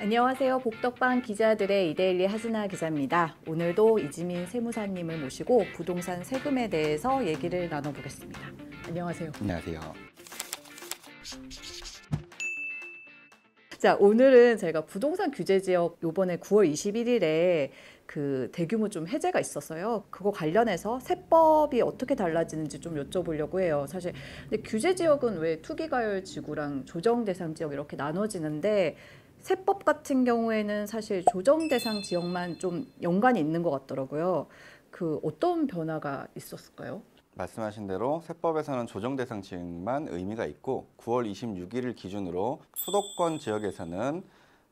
안녕하세요. 복덕방 기자들의 이데일리 하진아 기자입니다. 오늘도 이지민 세무사님을 모시고 부동산 세금에 대해서 얘기를 나눠보겠습니다. 안녕하세요. 안녕하세요. 자, 오늘은 제가 부동산 규제 지역 요번에 9월 21일에 그 대규모 좀 해제가 있었어요. 그거 관련해서 세법이 어떻게 달라지는지 좀 여쭤보려고 해요. 사실 근데 규제 지역은 왜 투기가열 지구랑 조정 대상 지역 이렇게 나눠지는데 세법 같은 경우에는 사실 조정 대상 지역만 좀 연관이 있는 것 같더라고요. 그 어떤 변화가 있었을까요? 말씀하신 대로 세법에서는 조정 대상 지역만 의미가 있고 9월 26일을 기준으로 수도권 지역에서는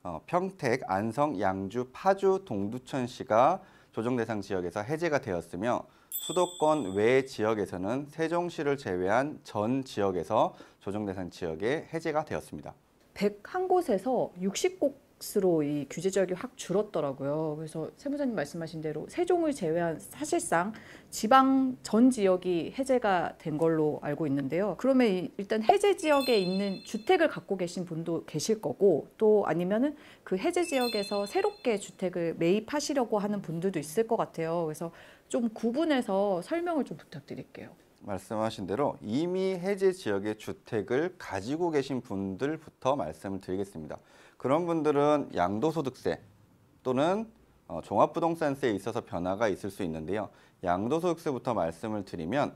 어, 평택, 안성, 양주, 파주, 동두천시가 조정 대상 지역에서 해제가 되었으며 수도권 외 지역에서는 세종시를 제외한 전 지역에서 조정 대상 지역에 해제가 되었습니다. 101곳에서 60곳으로 이 규제 지역이확 줄었더라고요. 그래서 세무사님 말씀하신 대로 세종을 제외한 사실상 지방 전 지역이 해제가 된 걸로 알고 있는데요. 그러면 일단 해제 지역에 있는 주택을 갖고 계신 분도 계실 거고 또 아니면은 그 해제 지역에서 새롭게 주택을 매입하시려고 하는 분들도 있을 것 같아요. 그래서 좀 구분해서 설명을 좀 부탁드릴게요. 말씀하신 대로 이미 해제 지역의 주택을 가지고 계신 분들부터 말씀을 드리겠습니다. 그런 분들은 양도소득세 또는 어, 종합부동산세에 있어서 변화가 있을 수 있는데요. 양도소득세부터 말씀을 드리면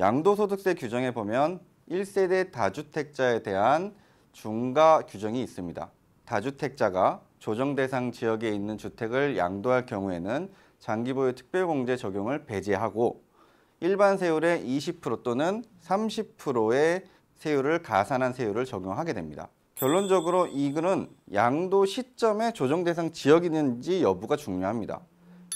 양도소득세 규정에 보면 1세대 다주택자에 대한 중과 규정이 있습니다. 다주택자가 조정대상 지역에 있는 주택을 양도할 경우에는 장기보유 특별공제 적용을 배제하고 일반 세율의 20% 또는 30%의 세율을 가산한 세율을 적용하게 됩니다. 결론적으로 이익은 양도 시점에 조정 대상 지역이는지 있 여부가 중요합니다.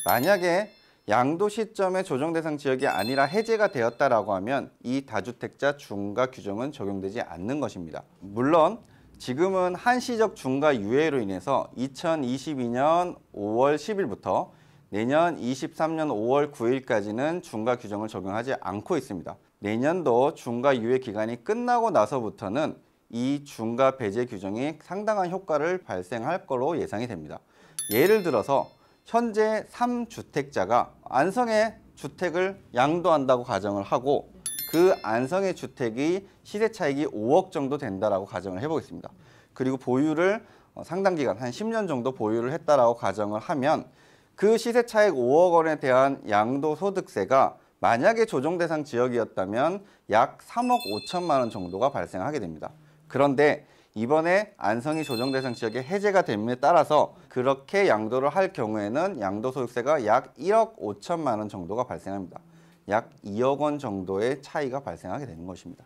만약에 양도 시점에 조정 대상 지역이 아니라 해제가 되었다라고 하면 이 다주택자 중과 규정은 적용되지 않는 것입니다. 물론 지금은 한시적 중과 유예로 인해서 2022년 5월 10일부터 내년 23년 5월 9일까지는 중과 규정을 적용하지 않고 있습니다. 내년도 중과 유예 기간이 끝나고 나서부터는 이 중과 배제 규정이 상당한 효과를 발생할 것으로 예상이 됩니다. 예를 들어서 현재 3주택자가 안성의 주택을 양도한다고 가정을 하고 그 안성의 주택이 시세 차익이 5억 정도 된다라고 가정을 해보겠습니다. 그리고 보유를 어, 상당 기간 한 10년 정도 보유를 했다라고 가정을 하면 그 시세 차액 5억 원에 대한 양도소득세가 만약에 조정 대상 지역이었다면 약 3억 5천만 원 정도가 발생하게 됩니다. 그런데 이번에 안성이 조정 대상 지역에 해제가 됨에 따라서 그렇게 양도를 할 경우에는 양도소득세가 약 1억 5천만 원 정도가 발생합니다. 약 2억 원 정도의 차이가 발생하게 되는 것입니다.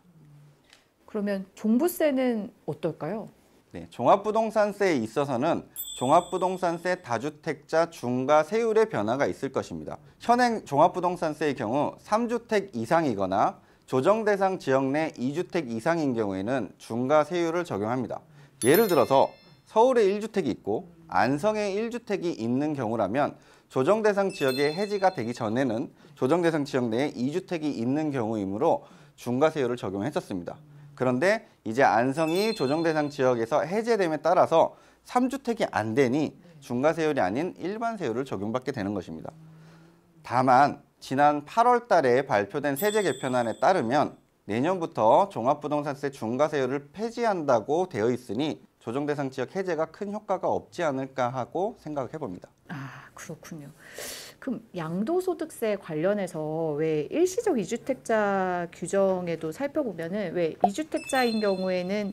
그러면 종부세는 어떨까요? 네, 종합부동산세에 있어서는 종합부동산세 다주택자 중과 세율의 변화가 있을 것입니다. 현행 종합부동산세의 경우 3주택 이상이거나 조정 대상 지역 내 2주택 이상인 경우에는 중과 세율을 적용합니다. 예를 들어서 서울에 1주택이 있고 안성에 1주택이 있는 경우라면 조정 대상 지역에 해지가 되기 전에는 조정 대상 지역 내에 2주택이 있는 경우이므로 중과 세율을 적용했었습니다. 그런데 이제 안성이 조정 대상 지역에서 해제됨에 따라서 3주택이 안 되니 중과세율이 아닌 일반 세율을 적용받게 되는 것입니다. 다만 지난 8월 달에 발표된 세제 개편안에 따르면 내년부터 종합부동산세 중과세율을 폐지한다고 되어 있으니 조정 대상 지역 해제가 큰 효과가 없지 않을까 하고 생각해 봅니다. 아. 그렇군요. 그럼 양도소득세 관련해서 왜 일시적 이주택자 규정에도 살펴보면은 왜 이주택자인 경우에는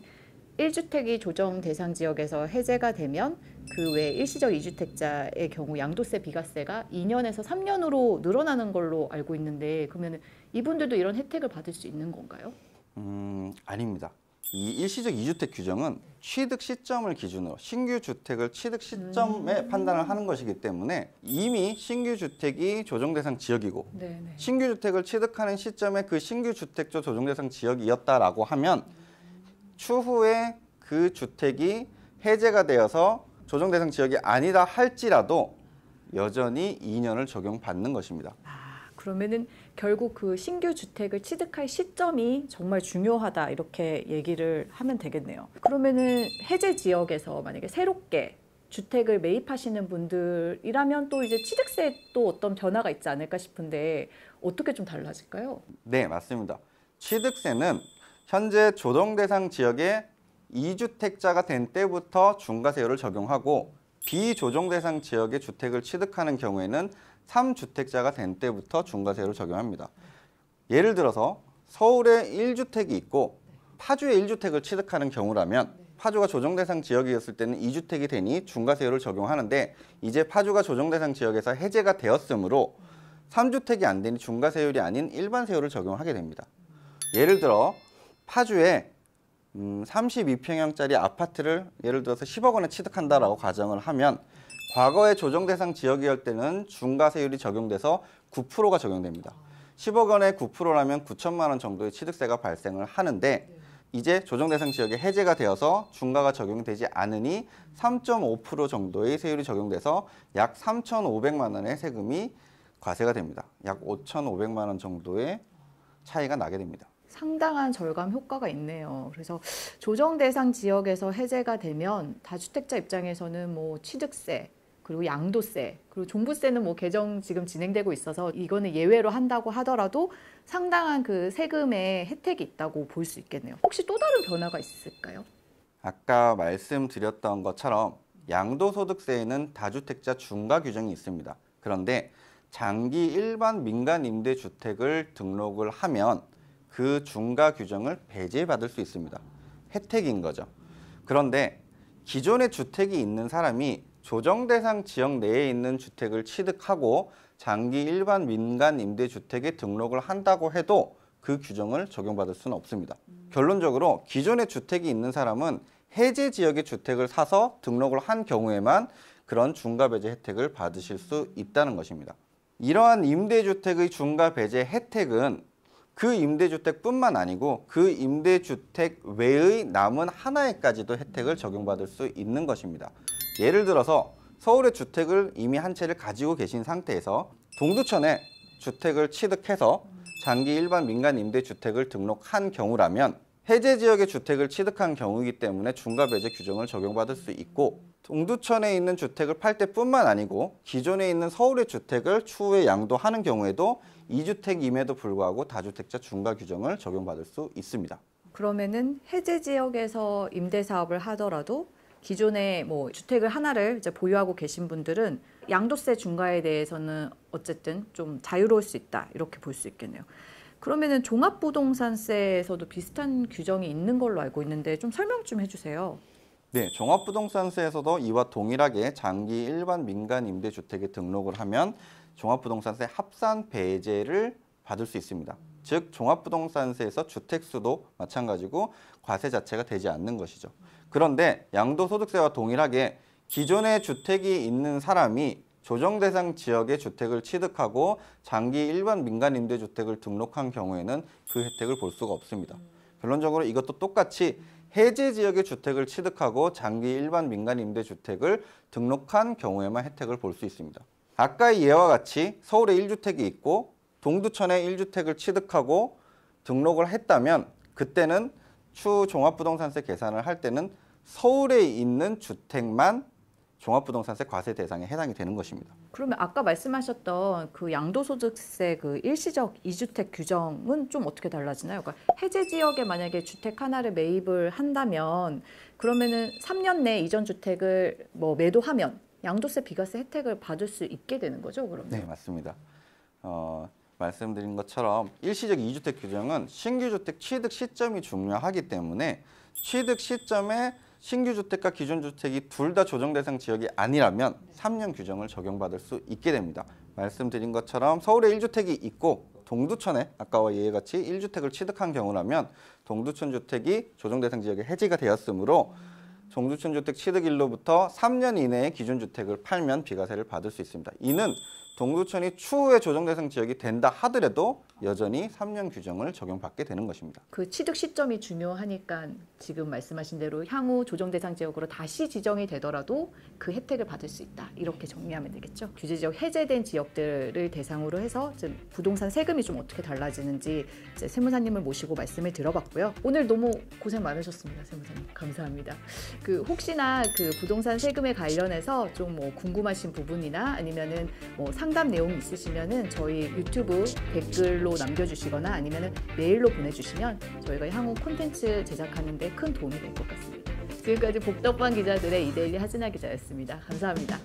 일주택이 조정 대상 지역에서 해제가 되면 그 외 일시적 이주택자의 경우 양도세 비과세가 2년에서 3년으로 늘어나는 걸로 알고 있는데 그러면 이분들도 이런 혜택을 받을 수 있는 건가요? 음, 아닙니다. 이 일시적 이주택 규정은 취득 시점을 기준으로 신규 주택을 취득 시점에 음. 판단을 하는 것이기 때문에 이미 신규 주택이 조정 대상 지역이고 네네. 네. 신규 주택을 취득하는 시점에 그 신규 주택조 조정 대상 지역이었다라고 하면 추후에 그 주택이 해제가 되어서 조정 대상 지역이 아니다 할지라도 여전히 2년을 적용받는 것입니다. 아, 그러면은 결국 그 신규 주택을 취득할 시점이 정말 중요하다 이렇게 얘기를 하면 되겠네요. 그러면은 해제 지역에서 만약에 새롭게 주택을 매입하시는 분들이라면 또 이제 취득세 또 어떤 변화가 있지 않을까 싶은데 어떻게 좀 달라질까요? 네, 맞습니다. 취득세는 현재 조정 대상 지역에 이주택자가된 때부터 중과세율을 적용하고 비조정 대상 지역의 주택을 취득하는 경우에는 3주택자가 된 때부터 중과세를 적용합니다. 예를 들어서 서울에 1주택이 있고 파주에 1주택을 취득하는 경우라면 파주가 조정대상 지역이었을 때는 2주택이 되니 중과세율을 적용하는데 이제 파주가 조정대상 지역에서 해제가 되었으므로 3주택이 안 되니 중과세율이 아닌 일반세율을 적용하게 됩니다. 예를 들어 파주에 32평형짜리 음, 아파트를 예를 들어서 10억 원에 취득한다라고 가정을 하면 과거에 조정 대상 지역이할 때는 중과세율이 적용돼서 9%가 적용됩니다. 10억 원에 9%라면 9천만 원 정도의 취득세가 발생을 하는데 이제 조정 대상 지역에 해제가 되어서 중과가 적용되지 않으니 3.5% 정도의 세율이 적용돼서 약 3,500만 원의 세금이 과세가 됩니다. 약 5,500만 원 정도의 차이가 나게 됩니다. 상당한 절감 효과가 있네요. 그래서 조정 대상 지역에서 해제가 되면 다주택자 입장에서는 뭐 취득세, 그리고 양도세, 그리고 종부세는 뭐 개정 지금 진행되고 있어서 이거는 예외로 한다고 하더라도 상당한 그 세금의 혜택이 있다고 볼 수 있겠네요. 혹시 또 다른 변화가 있을까요? 아까 말씀드렸던 것처럼 양도소득세에는 다주택자 중과 규정이 있습니다. 그런데 장기 일반 민간 임대 주택을 등록을 하면 그 중과 규정을 배제받을 수 있습니다. 혜택인 거죠. 그런데 기존의 주택이 있는 사람이 조정 대상 지역 내에 있는 주택을 취득하고 장기 일반 민간 임대주택에 등록을 한다고 해도 그 규정을 적용받을 수는 없습니다. 음. 결론적으로 기존의 주택이 있는 사람은 해제 지역의 주택을 사서 등록을 한 경우에만 그런 중과 배제 혜택을 받으실 수 있다는 것입니다. 이러한 임대주택의 중과 배제 혜택은 그 임대주택뿐만 아니고 그 임대주택 외의 남은 하나에까지도 혜택을 적용받을 수 있는 것입니다. 예를 들어서 서울의 주택을 이미 한 채를 가지고 계신 상태에서 동두천에 주택을 취득해서 장기 일반 민간 임대주택을 등록한 경우라면 해제 지역의 주택을 취득한 경우이기 때문에 중과 배제 규정을 적용받을 수 있고 동두천에 있는 주택을 팔 때뿐만 아니고 기존에 있는 서울의 주택을 추후에 양도하는 경우에도 이주택임에도 불구하고 다주택자 중과 규정을 적용받을 수 있습니다. 그러면은 해제 지역에서 임대 사업을 하더라도 기존에 뭐 주택을 하나를 이제 보유하고 계신 분들은 양도세 중과에 대해서는 어쨌든 좀 자유로울 수 있다 이렇게 볼 수 있겠네요. 그러면은 종합부동산세에서도 비슷한 규정이 있는 걸로 알고 있는데 좀 설명 좀 해주세요. 네, 종합부동산세에서도 이와 동일하게 장기 일반 민간 임대주택에 등록을 하면 종합부동산세 합산 배제를 받을 수 있습니다. 즉 종합부동산세에서 주택수도 마찬가지고 과세 자체가 되지 않는 것이죠. 그런데 양도소득세와 동일하게 기존의 주택이 있는 사람이 조정 대상 지역의 주택을 취득하고 장기 일반 민간 임대주택을 등록한 경우에는 그 혜택을 볼 수가 없습니다. 결론적으로 이것도 똑같이 해제 지역의 주택을 취득하고 장기 일반 민간 임대주택을 등록한 경우에만 혜택을 볼 수 있습니다. 아까의 예와 같이 서울에 1주택이 있고 동두천에 1주택을 취득하고 등록을 했다면 그때는 추 종합부동산세 계산을 할 때는 서울에 있는 주택만 종합부동산세 과세 대상에 해당이 되는 것입니다. 그러면 아까 말씀하셨던 그 양도소득세 그 일시적 이주택 규정은 좀 어떻게 달라지나요? 그러니까 해제 지역에 만약에 주택 하나를 매입을 한다면 그러면은 3년 내 이전 주택을 뭐 매도하면 양도세 비과세 혜택을 받을 수 있게 되는 거죠, 그러면? 네, 맞습니다. 어, 말씀드린 것처럼 일시적 이주택 규정은 신규 주택 취득 시점이 중요하기 때문에 취득 시점에 신규 주택과 기존 주택이 둘 다 조정 대상 지역이 아니라면 3년 규정을 적용받을 수 있게 됩니다. 말씀드린 것처럼 서울에 1주택이 있고 동두천에 아까와 예외같이 1주택을 취득한 경우라면 동두천 주택이 조정 대상 지역에 해지가 되었으므로 동두천 주택 취득일로부터 3년 이내에 기존 주택을 팔면 비과세를 받을 수 있습니다. 이는 동두천이 추후에 조정 대상 지역이 된다 하더라도 여전히 3년 규정을 적용받게 되는 것입니다. 그 취득 시점이 중요하니까 지금 말씀하신 대로 향후 조정 대상 지역으로 다시 지정이 되더라도 그 혜택을 받을 수 있다. 이렇게 정리하면 되겠죠. 규제 지역 해제된 지역들을 대상으로 해서 부동산 세금이 좀 어떻게 달라지는지 이제 세무사님을 모시고 말씀을 들어봤고요. 오늘 너무 고생 많으셨습니다, 세무사님. 감사합니다. 그 혹시나 그 부동산 세금에 관련해서 좀 뭐 궁금하신 부분이나 아니면은 뭐 상담 내용 있으시면은 저희 유튜브 댓글로 남겨주시거나 아니면은 메일로 보내주시면 저희가 향후 콘텐츠 제작하는데 큰 도움이 될 것 같습니다. 지금까지 복덕방 기자들의 이데일리 하진아 기자였습니다. 감사합니다.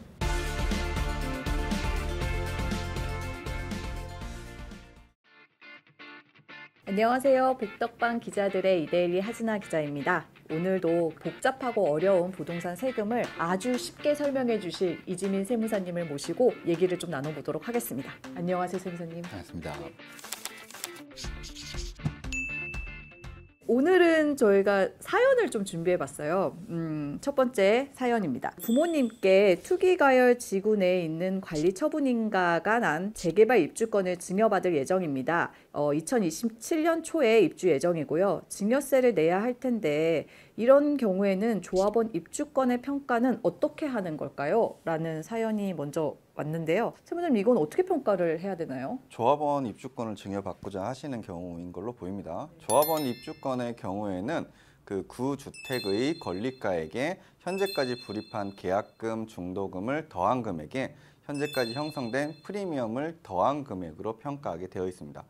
안녕하세요. 백덕방 기자들의 이데일리 하진아 기자입니다. 오늘도 복잡하고 어려운 부동산 세금을 아주 쉽게 설명해 주실 이지민 세무사님을 모시고 얘기를 좀 나눠보도록 하겠습니다. 안녕하세요, 세무사님. 반갑습니다. 오늘은 저희가 사연을 좀 준비해 봤어요. 음, 첫 번째 사연입니다. 부모님께 투기가열 지구 내에 있는 관리 처분인가가 난 재개발 입주권을 증여받을 예정입니다. 어, 2027년 초에 입주 예정이고요. 증여세를 내야 할 텐데 이런 경우에는 조합원 입주권의 평가는 어떻게 하는 걸까요? 라는 사연이 먼저 왔는데요. 최부님 이건 어떻게 평가를 해야 되나요? 조합원 입주권을 증여받고자 하시는 경우인 걸로 보입니다. 조합원 입주권의 경우에는 그 구주택의 권리가액에 현재까지 불입한 계약금, 중도금을 더한 금액에 현재까지 형성된 프리미엄을 더한 금액으로 평가하게 되어 있습니다.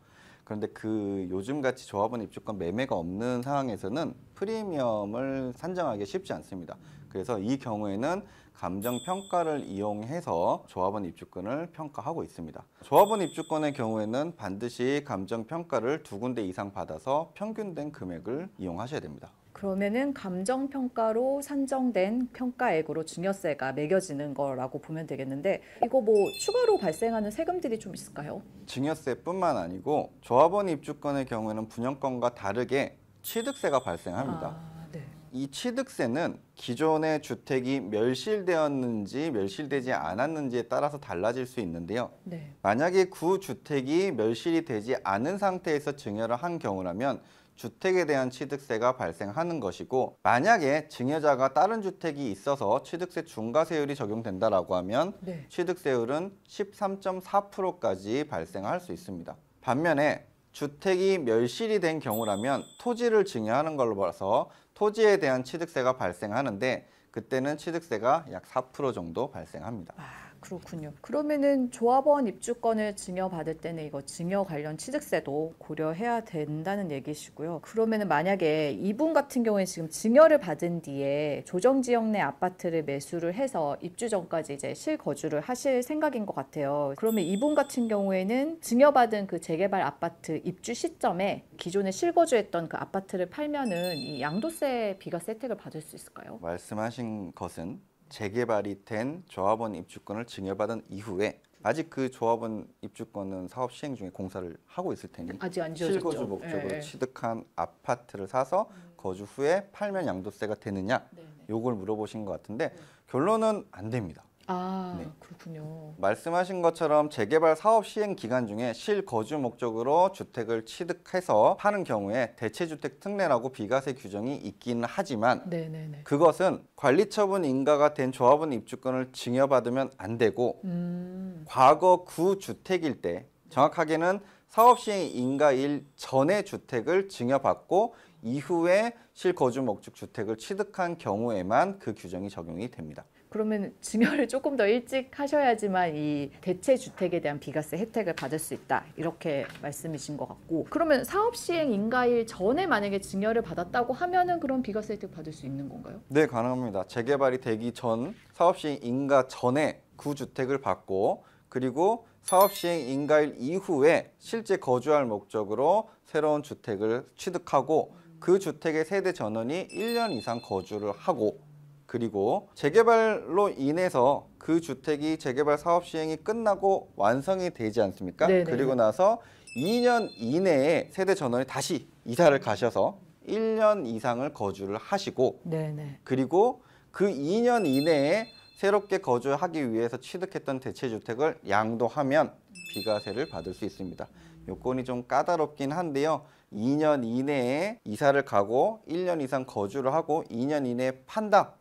그런데 그 요즘같이 조합원 입주권 매매가 없는 상황에서는 프리미엄을 산정하기 쉽지 않습니다. 그래서 이 경우에는 감정평가를 이용해서 조합원 입주권을 평가하고 있습니다. 조합원 입주권의 경우에는 반드시 감정평가를 두 군데 이상 받아서 평균된 금액을 이용하셔야 됩니다. 그러면은 감정 평가로 산정된 평가액으로 증여세가 매겨지는 거라고 보면 되겠는데 이거 뭐 추가로 발생하는 세금들이 좀 있을까요? 증여세뿐만 아니고 조합원 입주권의 경우에는 분양권과 다르게 취득세가 발생합니다. 아, 네. 이 취득세는 기존의 주택이 멸실되었는지 멸실되지 않았는지에 따라서 달라질 수 있는데요. 네. 만약에 구 주택이 멸실이 되지 않은 상태에서 증여를 한 경우라면 주택에 대한 취득세가 발생하는 것이고 만약에 증여자가 다른 주택이 있어서 취득세 중과세율이 적용된다라고 하면 네. 취득세율은 13.4%까지 발생할 수 있습니다. 반면에 주택이 멸실이 된 경우라면 토지를 증여하는 걸로 봐서 토지에 대한 취득세가 발생하는데 그때는 취득세가 약 4% 정도 발생합니다. 아. 그렇군요. 그러면은 조합원 입주권을 증여받을 때는 이거 증여 관련 취득세도 고려해야 된다는 얘기시고요. 그러면은 만약에 이분 같은 경우에 지금 증여를 받은 뒤에 조정 지역 내 아파트를 매수를 해서 입주 전까지 이제 실거주를 하실 생각인 것 같아요. 그러면 이분 같은 경우에는 증여받은 그 재개발 아파트 입주 시점에 기존에 실거주했던 그 아파트를 팔면은 이 양도세 비과세 혜택을 받을 수 있을까요? 말씀하신 것은 재개발이 된 조합원 입주권을 증여받은 이후에 아직 그 조합원 입주권은 사업 시행 중에 공사를 하고 있을 테니 아직 안 실거주 목적으로 네. 취득한 아파트를 사서 음. 거주 후에 팔면 양도세가 되느냐 네, 네. 요걸 물어보신 것 같은데 네. 결론은 안 됩니다. 아, 네. 그렇군요. 말씀하신 것처럼 재개발 사업 시행 기간 중에 실거주 목적으로 주택을 취득해서 파는 경우에 대체주택 특례라고 비과세 규정이 있기는 하지만 네네네. 그것은 관리처분 인가가 된 조합원 입주권을 증여받으면 안 되고 음. 과거 구주택일 때 정확하게는 사업 시행 인가일 전에 주택을 증여받고 이후에 실거주 목적 주택을 취득한 경우에만 그 규정이 적용이 됩니다. 그러면 증여를 조금 더 일찍 하셔야지만 이 대체 주택에 대한 비과세 혜택을 받을 수 있다 이렇게 말씀이신 것 같고 그러면 사업 시행 인가일 전에 만약에 증여를 받았다고 하면은 그런 비과세 혜택 받을 수 있는 건가요? 네 가능합니다. 재개발이 되기 전 사업 시행 인가 전에 구주택을 받고 그리고 사업 시행 인가일 이후에 실제 거주할 목적으로 새로운 주택을 취득하고 그 주택의 세대 전원이 1년 이상 거주를 하고 그리고 재개발로 인해서 그 주택이 재개발 사업 시행이 끝나고 완성이 되지 않습니까? 네네. 그리고 나서 2년 이내에 세대 전원이 다시 이사를 가셔서 1년 이상을 거주를 하시고 네네. 그리고 그 2년 이내에 새롭게 거주하기 위해서 취득했던 대체주택을 양도하면 비과세를 받을 수 있습니다. 요건이 좀 까다롭긴 한데요. 2년 이내에 이사를 가고 1년 이상 거주를 하고 2년 이내에 판다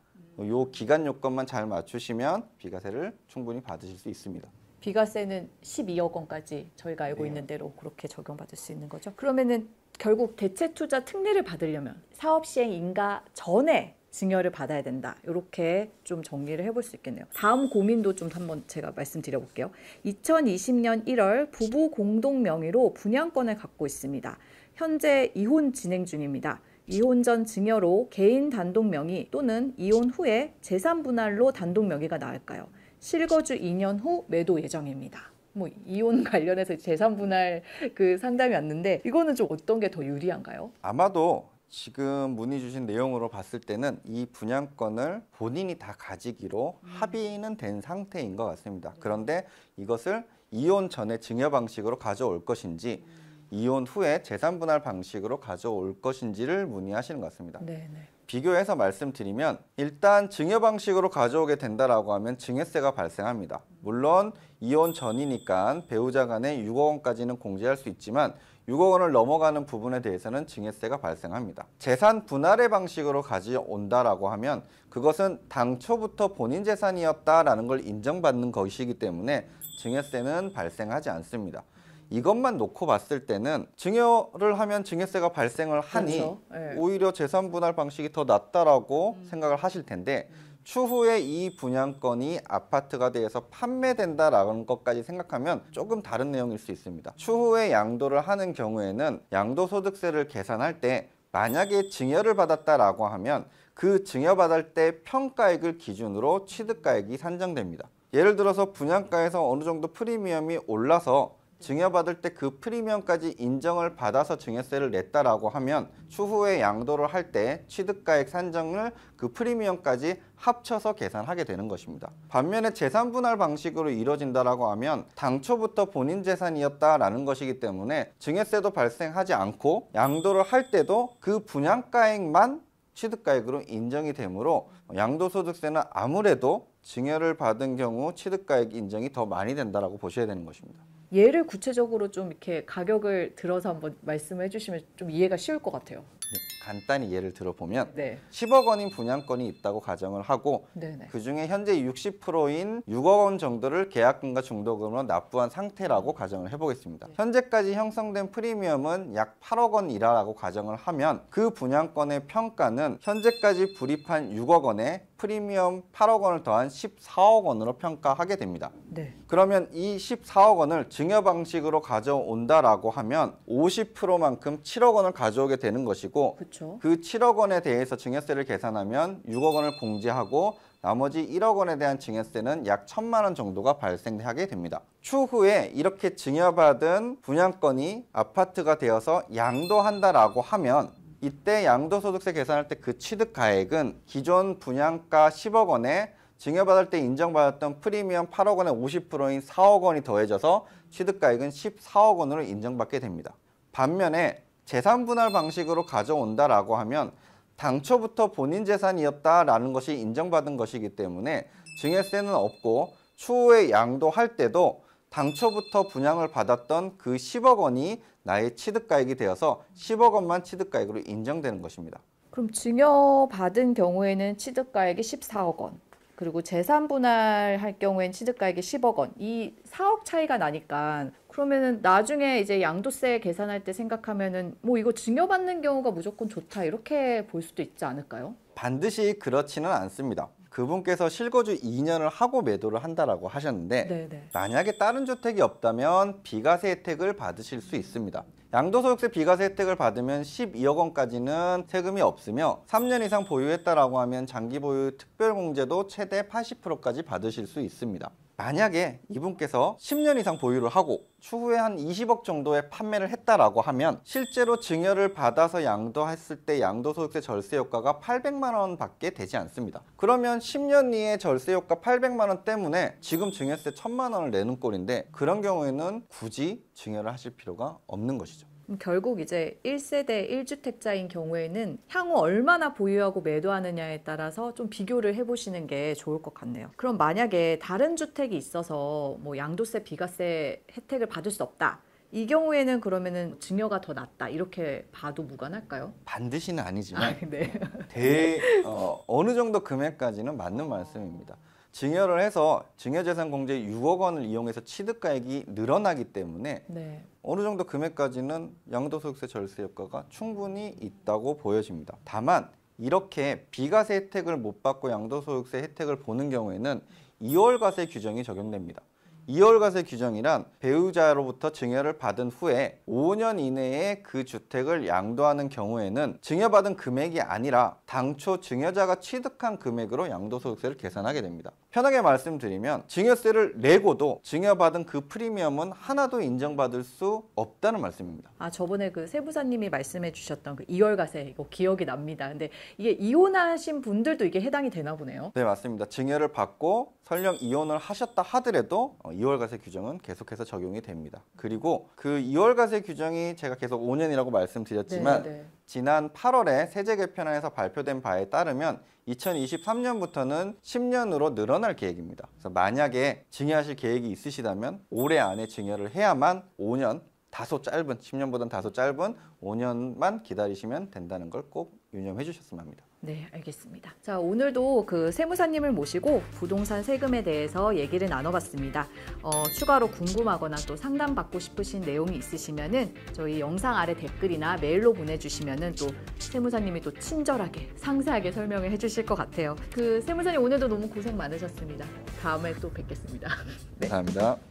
요 기간 요건만 잘 맞추시면 비과세를 충분히 받으실 수 있습니다. 비과세는 12억 원까지 저희가 알고 네. 있는 대로 그렇게 적용받을 수 있는 거죠. 그러면은 결국 대체 투자 특례를 받으려면 사업 시행 인가 전에 증여를 받아야 된다. 이렇게 좀 정리를 해볼 수 있겠네요. 다음 고민도 좀 한번 제가 말씀드려볼게요. 2020년 1월 부부 공동 명의로 분양권을 갖고 있습니다. 현재 이혼 진행 중입니다. 이혼 전 증여로 개인 단독 명의 또는 이혼 후에 재산 분할로 단독 명의가 나을까요? 실거주 2년 후 매도 예정입니다. 뭐 이혼 관련해서 재산 분할 그 상담이 왔는데 이거는 좀 어떤 게 더 유리한가요? 아마도 지금 문의 주신 내용으로 봤을 때는 이 분양권을 본인이 다 가지기로 음. 합의는 된 상태인 것 같습니다. 음. 그런데 이것을 이혼 전에 증여 방식으로 가져올 것인지 음. 이혼 후에 재산 분할 방식으로 가져올 것인지를 문의하시는 것 같습니다. 네, 네. 비교해서 말씀드리면 일단 증여 방식으로 가져오게 된다라고 하면 증여세가 발생합니다. 물론 이혼 전이니까 배우자 간에 6억 원까지는 공제할 수 있지만 6억 원을 넘어가는 부분에 대해서는 증여세가 발생합니다. 재산 분할의 방식으로 가져온다라고 하면 그것은 당초부터 본인 재산이었다라는 걸 인정받는 것이기 때문에 증여세는 발생하지 않습니다. 이것만 놓고 봤을 때는 증여를 하면 증여세가 발생을 하니 그렇죠. 네. 오히려 재산 분할 방식이 더 낫다라고 음. 생각을 하실 텐데 음. 추후에 이 분양권이 아파트가 돼서 판매된다라는 것까지 생각하면 조금 다른 내용일 수 있습니다. 추후에 양도를 하는 경우에는 양도소득세를 계산할 때 만약에 증여를 받았다라고 하면 그 증여받을 때 평가액을 기준으로 취득가액이 산정됩니다. 예를 들어서 분양가에서 어느 정도 프리미엄이 올라서 증여받을 때 그 프리미엄까지 인정을 받아서 증여세를 냈다라고 하면 추후에 양도를 할 때 취득가액 산정을 그 프리미엄까지 합쳐서 계산하게 되는 것입니다. 반면에 재산 분할 방식으로 이루어진다라고 하면 당초부터 본인 재산이었다라는 것이기 때문에 증여세도 발생하지 않고 양도를 할 때도 그 분양가액만 취득가액으로 인정이 되므로 양도소득세는 아무래도 증여를 받은 경우 취득가액 인정이 더 많이 된다고 보셔야 되는 것입니다. 얘를 구체적으로 좀 이렇게 가격을 들어서 한번 말씀해 주시면 좀 이해가 쉬울 것 같아요. 네, 간단히 예를 들어보면 네. 10억 원인 분양권이 있다고 가정을 하고 네네. 그중에 현재 60%인 6억 원 정도를 계약금과 중도금으로 납부한 상태라고 가정을 해보겠습니다. 네. 현재까지 형성된 프리미엄은 약 8억 원이라고 가정을 하면 그 분양권의 평가는 현재까지 불입한 6억 원에 프리미엄 8억 원을 더한 14억 원으로 평가하게 됩니다. 네. 그러면 이 14억 원을 증여 방식으로 가져온다라고 하면 50%만큼 7억 원을 가져오게 되는 것이고 그쵸. 그 7억 원에 대해서 증여세를 계산하면 6억 원을 공제하고 나머지 1억 원에 대한 증여세는 약1 천만 원 정도가 발생하게 됩니다. 추후에 이렇게 증여받은 분양권이 아파트가 되어서 양도한다라고 하면 이때 양도소득세 계산할 때 그 취득가액은 기존 분양가 10억 원에 증여받을 때 인정받았던 프리미엄 8억 원의 50%인 4억 원이 더해져서 취득가액은 14억 원으로 인정받게 됩니다. 반면에 재산 분할 방식으로 가져온다라고 하면 당초부터 본인 재산이었다라는 것이 인정받은 것이기 때문에 증여세는 없고 추후에 양도할 때도 당초부터 분양을 받았던 그 10억 원이 나의 취득가액이 되어서 10억 원만 취득가액으로 인정되는 것입니다. 그럼 증여받은 경우에는 취득가액이 14억 원, 그리고 재산 분할할 경우엔 취득가액이 10억 원. 이 4억 차이가 나니까 그러면은 나중에 이제 양도세 계산할 때 생각하면은 뭐 이거 증여받는 경우가 무조건 좋다 이렇게 볼 수도 있지 않을까요? 반드시 그렇지는 않습니다. 그분께서 실거주 2년을 하고 매도를 한다라고 하셨는데 네네. 네. 만약에 다른 주택이 없다면 비과세 혜택을 받으실 수 있습니다. 양도소득세 비과세 혜택을 받으면 12억 원까지는 세금이 없으며 3년 이상 보유했다라고 하면 장기 보유 특별공제도 최대 80%까지 받으실 수 있습니다. 만약에 이분께서 10년 이상 보유를 하고 추후에 한 20억 정도의 판매를 했다라고 하면 실제로 증여를 받아서 양도했을 때 양도소득세 절세 효과가 800만 원밖에 되지 않습니다. 그러면 10년 이에 절세 효과 800만 원 때문에 지금 증여세 1000만 원을 내는 꼴인데 그런 경우에는 굳이 증여를 하실 필요가 없는 것이죠. 결국 이제 1세대 1주택자인 경우에는 향후 얼마나 보유하고 매도하느냐에 따라서 좀 비교를 해보시는 게 좋을 것 같네요. 그럼 만약에 다른 주택이 있어서 뭐 양도세, 비과세 혜택을 받을 수 없다. 이 경우에는 그러면은 증여가 더 낫다 이렇게 봐도 무관할까요? 반드시는 아니지만 아, 네. 대, 어, 어느 정도 금액까지는 맞는 말씀입니다. 증여를 해서 증여재산공제 6억 원을 이용해서 취득가액이 늘어나기 때문에 네. 어느 정도 금액까지는 양도소득세 절세 효과가 충분히 있다고 보여집니다. 다만 이렇게 비과세 혜택을 못 받고 양도소득세 혜택을 보는 경우에는 2월 과세 규정이 적용됩니다. 이월과세 규정이란 배우자로부터 증여를 받은 후에 5년 이내에 그 주택을 양도하는 경우에는 증여받은 금액이 아니라 당초 증여자가 취득한 금액으로 양도소득세를 계산하게 됩니다. 편하게 말씀드리면 증여세를 내고도 증여받은 그 프리미엄은 하나도 인정받을 수 없다는 말씀입니다. 아 저번에 그 세부사님이 말씀해 주셨던 그 2월 가세 이거 기억이 납니다. 근데 이게 이혼하신 분들도 이게 해당이 되나 보네요. 네 맞습니다. 증여를 받고 설령 이혼을 하셨다 하더라도 2월 어, 가세 규정은 계속해서 적용이 됩니다. 그리고 그 2월 가세 규정이 제가 계속 5년이라고 말씀드렸지만 네, 네. 지난 8월에 세제 개편안에서 발표된 바에 따르면 2023년부터는 10년으로 늘어날 계획입니다. 그래서 만약에 증여하실 계획이 있으시다면 올해 안에 증여를 해야만 5년 다소 짧은 10년보다는 다소 짧은 5년만 기다리시면 된다는 걸 꼭 유념해 주셨으면 합니다. 네, 알겠습니다. 자, 오늘도 그 세무사님을 모시고 부동산 세금에 대해서 얘기를 나눠봤습니다. 어, 추가로 궁금하거나 또 상담받고 싶으신 내용이 있으시면은 저희 영상 아래 댓글이나 메일로 보내주시면은 또 세무사님이 또 친절하게 상세하게 설명을 해주실 것 같아요. 그 세무사님 오늘도 너무 고생 많으셨습니다. 다음에 또 뵙겠습니다. 네. 감사합니다.